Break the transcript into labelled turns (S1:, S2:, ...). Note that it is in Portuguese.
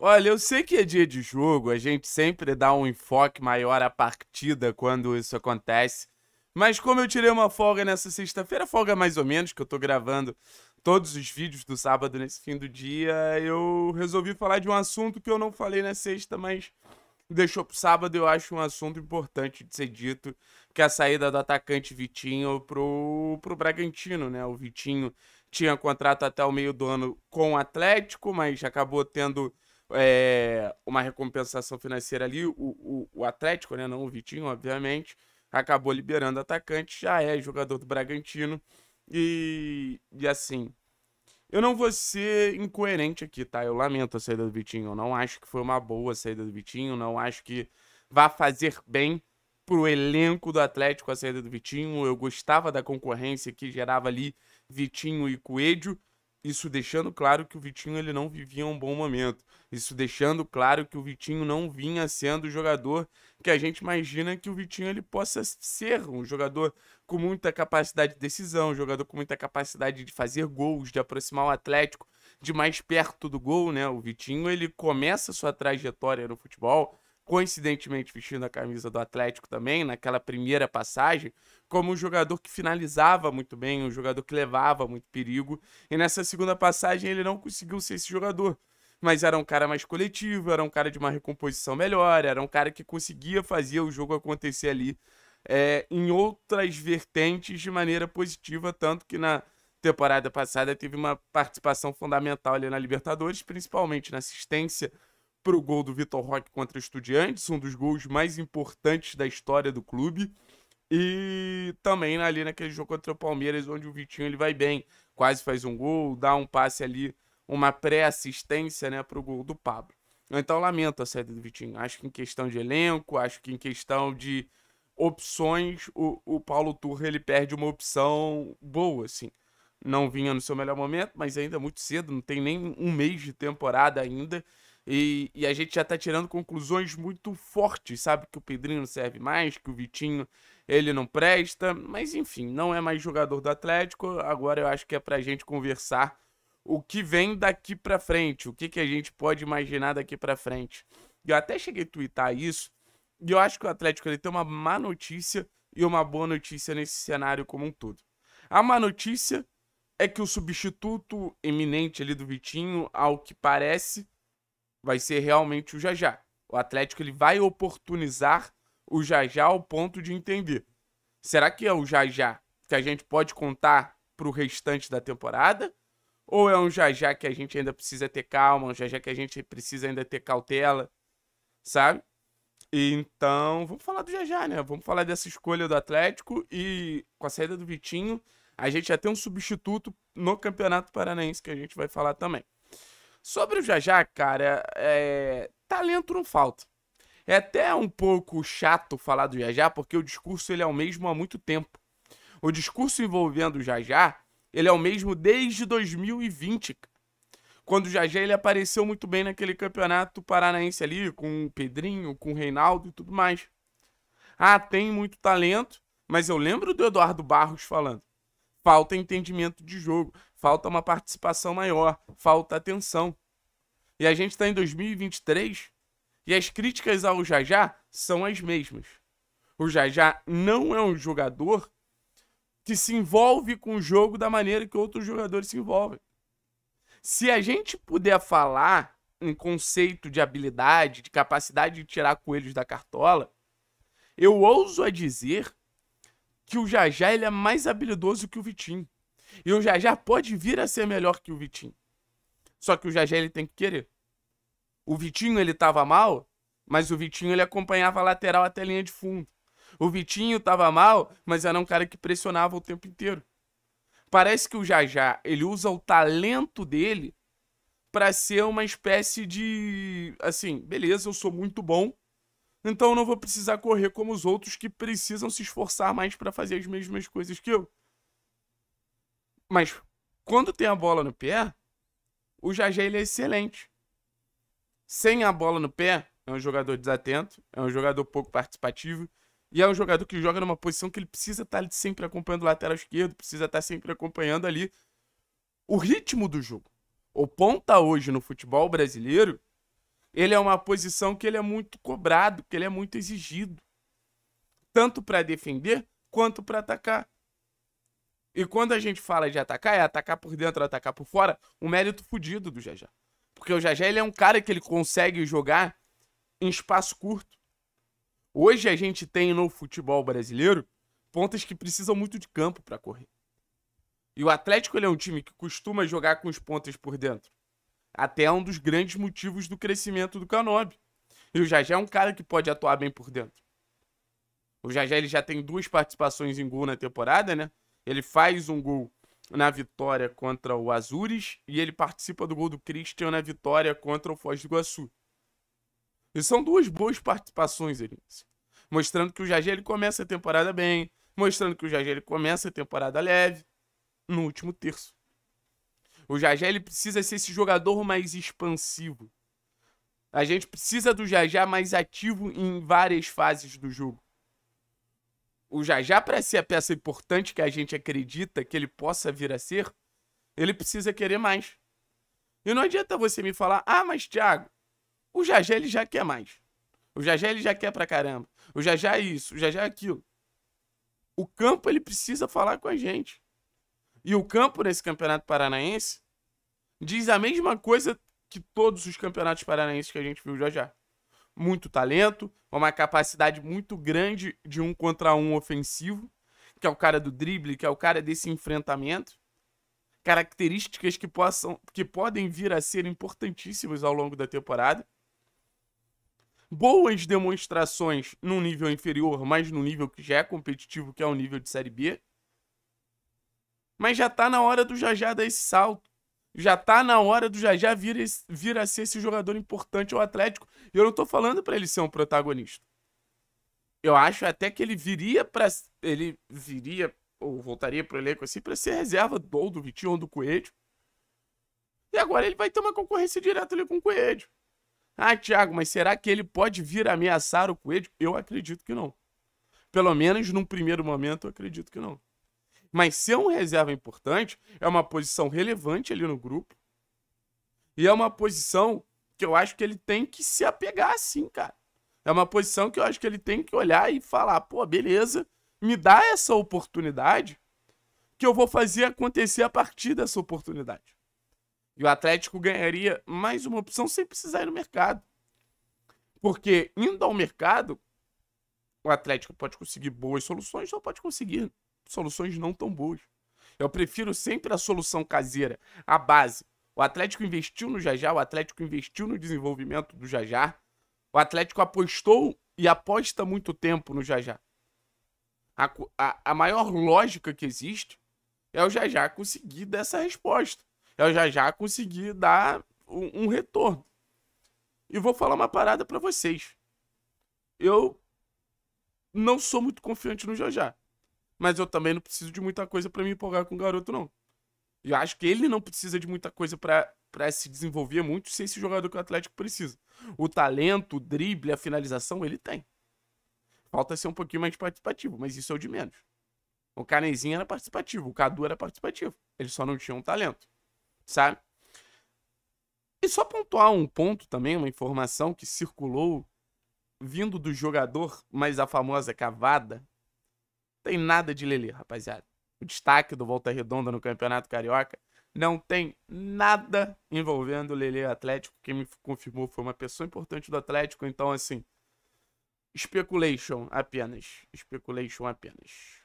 S1: Olha, eu sei que é dia de jogo, a gente sempre dá um enfoque maior à partida quando isso acontece. Mas como eu tirei uma folga nessa sexta-feira, folga mais ou menos, que eu tô gravando todos os vídeos do sábado nesse fim do dia, eu resolvi falar de um assunto que eu não falei na sexta, mas deixou pro sábado, eu acho um assunto importante de ser dito, que é a saída do atacante Vitinho pro, pro Bragantino, né? O Vitinho tinha contrato até o meio do ano com o Atlético, mas acabou tendo é, uma recompensação financeira ali. O, o, o, Atlético, né? Não o Vitinho, obviamente. Acabou liberando atacante, já é jogador do Bragantino. E, e assim. Eu não vou ser incoerente aqui, tá? Eu lamento a saída do Vitinho. Eu não acho que foi uma boa saída do Vitinho. Não acho que vá fazer bem pro elenco do Atlético a saída do Vitinho. Eu gostava da concorrência que gerava ali Vitinho e Coelho. Isso deixando claro que o Vitinho ele não vivia um bom momento. Isso deixando claro que o Vitinho não vinha sendo o jogador que a gente imagina que o Vitinho ele possa ser um jogador com muita capacidade de decisão, um jogador com muita capacidade de fazer gols, de aproximar o Atlético de mais perto do gol, né? O Vitinho ele começa sua trajetória no futebol coincidentemente vestindo a camisa do Atlético também, naquela primeira passagem, como um jogador que finalizava muito bem, um jogador que levava muito perigo. E nessa segunda passagem ele não conseguiu ser esse jogador. Mas era um cara mais coletivo, era um cara de uma recomposição melhor, era um cara que conseguia fazer o jogo acontecer ali é, em outras vertentes de maneira positiva, tanto que na temporada passada teve uma participação fundamental ali na Libertadores, principalmente na assistência para o gol do Vitor Roque contra Estudiantes, um dos gols mais importantes da história do clube. E também ali naquele jogo contra o Palmeiras, onde o Vitinho ele vai bem, quase faz um gol, dá um passe ali, uma pré-assistência né, para o gol do Pablo. Então lamento a saída do Vitinho. Acho que em questão de elenco, acho que em questão de opções, o, o Paulo Turra ele perde uma opção boa, assim. Não vinha no seu melhor momento, mas ainda é muito cedo, não tem nem um mês de temporada ainda. E, e, a gente já tá tirando conclusões muito fortes, sabe? Que o Pedrinho não serve mais, que o Vitinho ele não presta. Mas enfim, não é mais jogador do Atlético. Agora eu acho que é pra gente conversar o que vem daqui pra frente, o que, que a gente pode imaginar daqui pra frente. Eu até cheguei a twittar isso, e eu acho que o Atlético ele tem uma má notícia e uma boa notícia nesse cenário como um todo. A má notícia é que o substituto eminente ali do Vitinho, ao que parece, vai ser realmente o Jajá. O Atlético ele vai oportunizar o Jajá ao ponto de entender. Será que é o Jajá que a gente pode contar para o restante da temporada? Ou é um Jajá que a gente ainda precisa ter calma, um Jajá que a gente precisa ainda ter cautela, sabe? Então, vamos falar do Jajá, né? Vamos falar dessa escolha do Atlético e com a saída do Vitinho, a gente já tem um substituto no Campeonato Paranaense que a gente vai falar também. Sobre o Jajá, cara, é... talento não falta. É até um pouco chato falar do Jajá, porque o discurso ele é o mesmo há muito tempo. O discurso envolvendo o Jajá, ele é o mesmo desde 2020. Quando o Jajá ele apareceu muito bem naquele campeonato paranaense ali, com o Pedrinho, com o Reinaldo e tudo mais. Ah, tem muito talento, mas eu lembro do Eduardo Barros falando. Falta entendimento de jogo falta uma participação maior, falta atenção. E a gente está em 2023 e as críticas ao Jajá são as mesmas. O Jajá não é um jogador que se envolve com o jogo da maneira que outros jogadores se envolvem. Se a gente puder falar em conceito de habilidade, de capacidade de tirar coelhos da cartola, eu ouso a dizer que o Jajá ele é mais habilidoso que o Vitinho. E o Jajá pode vir a ser melhor que o Vitinho. Só que o Jajá ele tem que querer. O Vitinho ele tava mal, mas o Vitinho ele acompanhava a lateral até a linha de fundo. O Vitinho tava mal, mas era um cara que pressionava o tempo inteiro. Parece que o Jajá ele usa o talento dele para ser uma espécie de assim, beleza, eu sou muito bom, então eu não vou precisar correr como os outros que precisam se esforçar mais para fazer as mesmas coisas que eu. Mas quando tem a bola no pé, o Jajé ele é excelente. Sem a bola no pé, é um jogador desatento, é um jogador pouco participativo e é um jogador que joga numa posição que ele precisa estar tá sempre acompanhando o lateral esquerdo, precisa estar tá sempre acompanhando ali o ritmo do jogo. O ponta tá hoje no futebol brasileiro, ele é uma posição que ele é muito cobrado, que ele é muito exigido, tanto para defender quanto para atacar. E quando a gente fala de atacar, é atacar por dentro, é atacar por fora, um mérito fudido do Jajá. Porque o Jajá ele é um cara que ele consegue jogar em espaço curto. Hoje a gente tem no futebol brasileiro pontas que precisam muito de campo para correr. E o Atlético ele é um time que costuma jogar com os pontas por dentro. Até é um dos grandes motivos do crescimento do Canobi. E o Jajá é um cara que pode atuar bem por dentro. O Jajá ele já tem duas participações em gol na temporada, né? Ele faz um gol na vitória contra o Azures e ele participa do gol do Christian na vitória contra o Foz do Iguaçu. E são duas boas participações ali. Mostrando que o Jagê ele começa a temporada bem, mostrando que o Jagê ele começa a temporada leve no último terço. O Jajá ele precisa ser esse jogador mais expansivo. A gente precisa do Jajá mais ativo em várias fases do jogo o Jajá para ser a peça importante que a gente acredita que ele possa vir a ser, ele precisa querer mais. E não adianta você me falar, ah, mas Thiago, o Jajá ele já quer mais. O Jajá ele já quer pra caramba. O Jajá é isso, o Jajá é aquilo. O campo ele precisa falar com a gente. E o campo nesse Campeonato Paranaense diz a mesma coisa que todos os campeonatos paranaenses que a gente viu já já muito talento, uma capacidade muito grande de um contra um ofensivo, que é o cara do drible, que é o cara desse enfrentamento. Características que, possam, que podem vir a ser importantíssimas ao longo da temporada. Boas demonstrações num nível inferior, mas num nível que já é competitivo, que é o nível de Série B. Mas já tá na hora do Jajá dar esse salto. Já tá na hora do já já vir, vir a ser esse jogador importante ao Atlético. E eu não tô falando para ele ser um protagonista. Eu acho até que ele viria para ele viria ou voltaria pro elenco assim para ser reserva do do Vitinho ou do Coelho. E agora ele vai ter uma concorrência direta ali com o Coelho. Ah, Thiago, mas será que ele pode vir ameaçar o Coelho? Eu acredito que não. Pelo menos num primeiro momento, eu acredito que não. Mas ser é um reserva importante é uma posição relevante ali no grupo. E é uma posição que eu acho que ele tem que se apegar, sim, cara. É uma posição que eu acho que ele tem que olhar e falar: pô, beleza, me dá essa oportunidade que eu vou fazer acontecer a partir dessa oportunidade. E o Atlético ganharia mais uma opção sem precisar ir no mercado. Porque indo ao mercado, o Atlético pode conseguir boas soluções ou pode conseguir soluções não tão boas. Eu prefiro sempre a solução caseira, a base. O Atlético investiu no Jajá, o Atlético investiu no desenvolvimento do Jajá. O Atlético apostou e aposta muito tempo no Jajá. A, a, a maior lógica que existe é o Jajá conseguir dar essa resposta. É o Jajá conseguir dar um, um retorno. E vou falar uma parada para vocês. Eu não sou muito confiante no Jajá mas eu também não preciso de muita coisa para me empolgar com o garoto, não. Eu acho que ele não precisa de muita coisa para se desenvolver muito se esse jogador que o Atlético precisa. O talento, o drible, a finalização, ele tem. Falta ser um pouquinho mais participativo, mas isso é o de menos. O Canezinho era participativo, o Cadu era participativo. Eles só não tinham um talento, sabe? E só pontuar um ponto também, uma informação que circulou vindo do jogador, mas a famosa cavada, tem nada de Lele, rapaziada. O destaque do Volta Redonda no Campeonato Carioca não tem nada envolvendo o Lele Atlético. Quem me confirmou foi uma pessoa importante do Atlético, então assim, speculation apenas, speculation apenas.